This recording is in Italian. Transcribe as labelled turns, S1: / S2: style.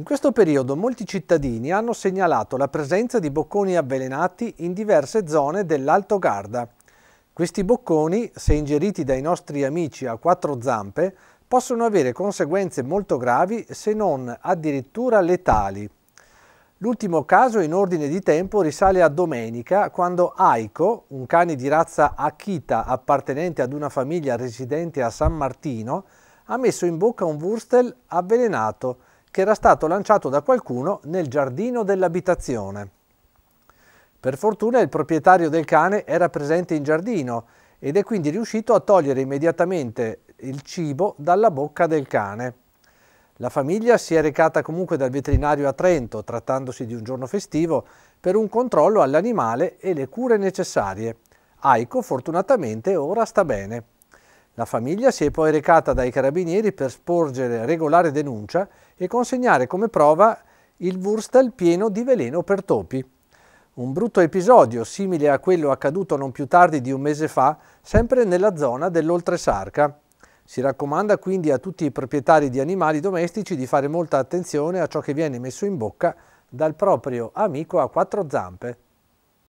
S1: In questo periodo molti cittadini hanno segnalato la presenza di bocconi avvelenati in diverse zone dell'Alto Garda. Questi bocconi, se ingeriti dai nostri amici a quattro zampe, possono avere conseguenze molto gravi se non addirittura letali. L'ultimo caso in ordine di tempo risale a domenica quando Aiko, un cane di razza Akita appartenente ad una famiglia residente a San Martino, ha messo in bocca un wurstel avvelenato che era stato lanciato da qualcuno nel giardino dell'abitazione. Per fortuna il proprietario del cane era presente in giardino ed è quindi riuscito a togliere immediatamente il cibo dalla bocca del cane. La famiglia si è recata comunque dal veterinario a Trento, trattandosi di un giorno festivo, per un controllo all'animale e le cure necessarie. Aiko fortunatamente ora sta bene. La famiglia si è poi recata dai carabinieri per sporgere regolare denuncia e consegnare come prova il Wurstel pieno di veleno per topi. Un brutto episodio simile a quello accaduto non più tardi di un mese fa, sempre nella zona dell'Oltresarca. Si raccomanda quindi a tutti i proprietari di animali domestici di fare molta attenzione a ciò che viene messo in bocca dal proprio amico a quattro zampe.